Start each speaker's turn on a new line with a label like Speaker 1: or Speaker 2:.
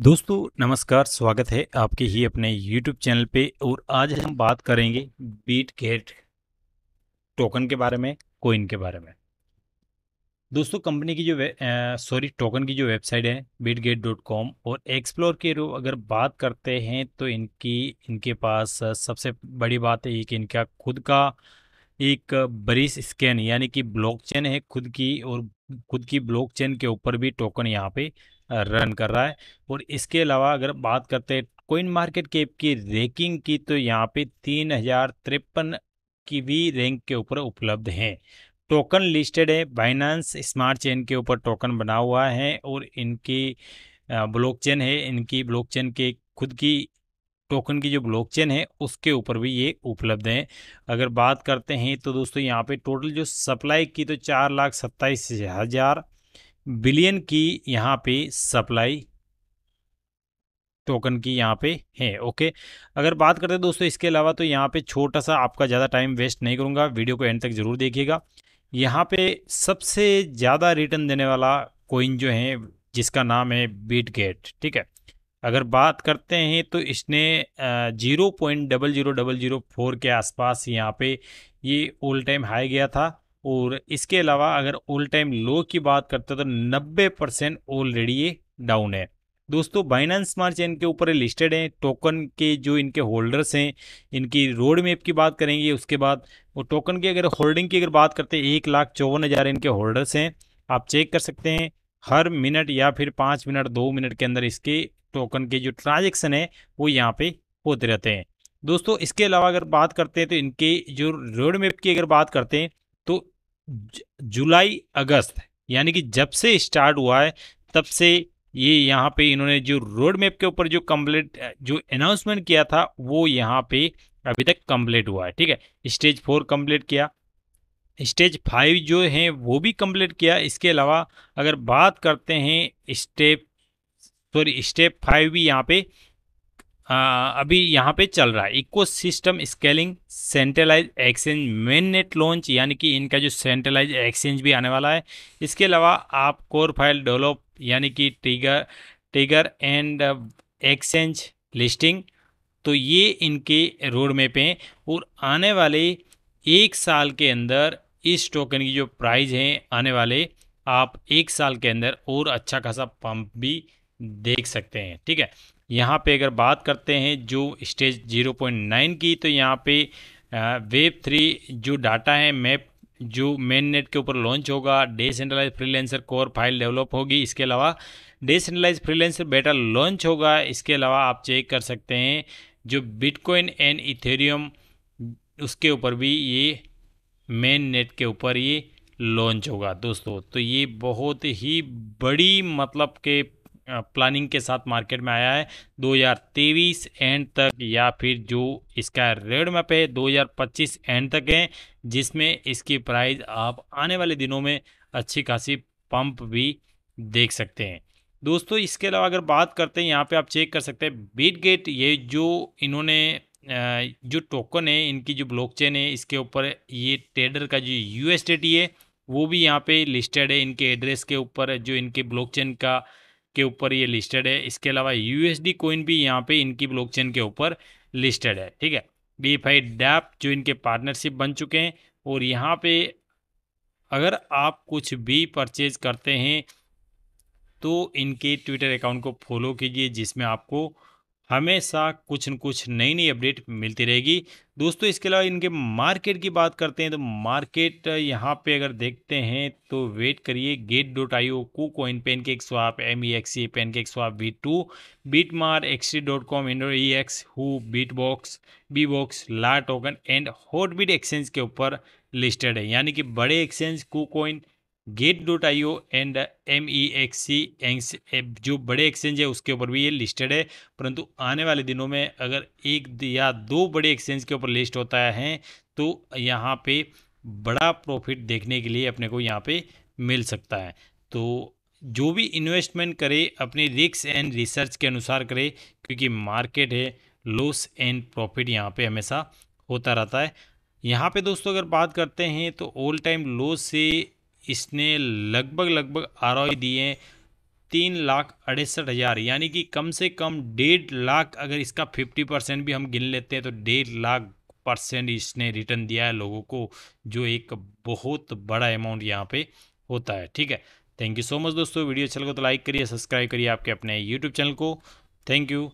Speaker 1: दोस्तों नमस्कार स्वागत है आपके ही अपने YouTube चैनल पे और आज हम बात करेंगे बीट गेट टोकन के बारे में कोइन के बारे में दोस्तों कंपनी की जो सॉरी टोकन की जो वेबसाइट है बीट गेट डॉट कॉम और एक्सप्लोर के रूप अगर बात करते हैं तो इनकी इनके पास सबसे बड़ी बात है कि इनका खुद का एक बरीस स्कैन यानी कि ब्लॉकचेन है खुद की और खुद की ब्लॉकचेन के ऊपर भी टोकन यहाँ पे रन कर रहा है और इसके अलावा अगर बात करते हैं कोइन मार्केट कैप की रैंकिंग की तो यहाँ पे तीन हज़ार तिरपन की भी रैंक के ऊपर उपलब्ध हैं टोकन लिस्टेड है बाइनांस स्मार्ट चेन के ऊपर टोकन बना हुआ है और इनकी ब्लॉकचेन है इनकी ब्लॉकचेन के खुद की टोकन की जो ब्लॉकचेन है उसके ऊपर भी ये उपलब्ध हैं अगर बात करते हैं तो दोस्तों यहाँ पे टोटल जो सप्लाई की तो चार लाख सत्ताईस हज़ार बिलियन की यहाँ पे सप्लाई टोकन की यहाँ पे है ओके अगर बात करते हैं दोस्तों इसके अलावा तो यहाँ पे छोटा सा आपका ज़्यादा टाइम वेस्ट नहीं करूँगा वीडियो को एंड तक ज़रूर देखिएगा यहाँ पे सबसे ज़्यादा रिटर्न देने वाला कोइन जो है जिसका नाम है बीट गेट ठीक है अगर बात करते हैं तो इसने zero point double zero double zero four के आसपास यहाँ पे ये ओल्ड टाइम हाई गया था और इसके अलावा अगर ऑल टाइम लो की बात करते हैं तो 90 परसेंट ऑलरेडी ये डाउन है दोस्तों बाइनेंस स्मार्ट चेन के ऊपर लिस्टेड हैं टोकन के जो इनके होल्डर्स हैं इनकी रोड मैप की बात करेंगे उसके बाद वो टोकन की अगर होल्डिंग की अगर बात करते हैं एक लाख चौवन हज़ार इनके होल्डर्स हैं आप चेक कर सकते हैं हर मिनट या फिर पाँच मिनट दो मिनट के अंदर इसके टोकन के जो ट्रांजेक्शन है वो यहाँ पर होते रहते हैं दोस्तों इसके अलावा अगर बात करते हैं तो इनके जो रोड मैप की अगर बात करते हैं तो जुलाई अगस्त यानी कि जब से स्टार्ट हुआ है तब से ये यहाँ पे इन्होंने जो रोड मैप के ऊपर जो कम्प्लीट जो अनाउंसमेंट किया था वो यहाँ पे अभी तक कम्प्लीट हुआ है ठीक है स्टेज फोर कम्प्लीट किया स्टेज फाइव जो है वो भी कम्प्लीट किया इसके अलावा अगर बात करते हैं स्टेप सॉरी स्टेप फाइव भी यहाँ पे अभी यहाँ पे चल रहा है ecosystem scaling centralise exchange mainnet launch यानी कि इनका जो सेंट्रलाइज एक्सचेंज भी आने वाला है इसके अलावा आप कोर फाइल डेवलप यानी कि trigger trigger and exchange listing तो ये इनके रोड मैप हैं और आने वाले एक साल के अंदर इस टोकन की जो प्राइज हैं आने वाले आप एक साल के अंदर और अच्छा खासा पंप भी देख सकते हैं ठीक है यहाँ पे अगर बात करते हैं जो स्टेज 0.9 की तो यहाँ पे वेब थ्री जो डाटा है मैप जो मेन नेट के ऊपर लॉन्च होगा decentralise freelancer core file develop होगी इसके अलावा डेसेंट्रलाइज फ्रीलेंसर बेटा लॉन्च होगा इसके अलावा आप चेक कर सकते हैं जो बिटकॉइन एंड इथेरियम उसके ऊपर भी ये मेन नेट के ऊपर ये लॉन्च होगा दोस्तों तो ये बहुत ही बड़ी मतलब के प्लानिंग के साथ मार्केट में आया है 2023 एंड तक या फिर जो इसका रेड मैप है 2025 एंड तक है जिसमें इसकी प्राइस आप आने वाले दिनों में अच्छी खासी पंप भी देख सकते हैं दोस्तों इसके अलावा अगर बात करते हैं यहाँ पे आप चेक कर सकते हैं बीट गेट ये जो इन्होंने जो टोकन है इनकी जो ब्लॉकचेन है इसके ऊपर ये ट्रेडर का जो टी है वो भी यहाँ पे लिस्टेड है इनके एड्रेस के ऊपर जो इनके ब्लॉकचेन का के ऊपर ये लिस्टेड है इसके अलावा यूएसडी कोइन भी यहाँ पे इनकी ब्लॉकचेन के ऊपर लिस्टेड है ठीक है डीफाई डैप जो इनके पार्टनरशिप बन चुके हैं और यहाँ पे अगर आप कुछ भी परचेज करते हैं तो इनके ट्विटर अकाउंट को फॉलो कीजिए जिसमें आपको हमेशा कुछ न कुछ नई नई अपडेट मिलती रहेगी दोस्तों इसके अलावा इनके मार्केट की बात करते हैं तो मार्केट यहाँ पे अगर देखते हैं तो वेट करिए गेट डॉट आई ओ को कोइन पेन के एक swap M E X E pen के एक swap B two BitMart एक्सी dot com Indo E X हु बीट बॉक्स बी बॉक्स ला टोकन एंड बीट एक्सचेंज के ऊपर लिस्टेड है यानी कि बड़े एक्सचेंज को gate dot I O and M E X C जो बड़े एक्सचेंज है उसके ऊपर भी ये लिस्टेड है परंतु आने वाले दिनों में अगर एक या दो बड़े एक्सचेंज के ऊपर लिस्ट होता है तो यहाँ पे बड़ा प्रॉफिट देखने के लिए अपने को यहाँ पे मिल सकता है तो जो भी इन्वेस्टमेंट करे अपने रिक्स एंड रिसर्च के अनुसार करे क्योंकि मार्केट है लॉस एंड प्रॉफिट यहाँ पर हमेशा होता रहता है यहाँ पे दोस्तों अगर बात करते हैं तो ऑल टाइम लॉस से इसने लगभग लगभग आर दिए तीन लाख अड़सठ हज़ार यानी कि कम से कम डेढ़ लाख अगर इसका फिफ्टी परसेंट भी हम गिन लेते हैं तो डेढ़ लाख परसेंट इसने रिटर्न दिया है लोगों को जो एक बहुत बड़ा अमाउंट यहाँ पे होता है ठीक है थैंक यू सो मच दोस्तों वीडियो अच्छा लगा तो लाइक करिए सब्सक्राइब करिए आपके अपने यूट्यूब चैनल को थैंक यू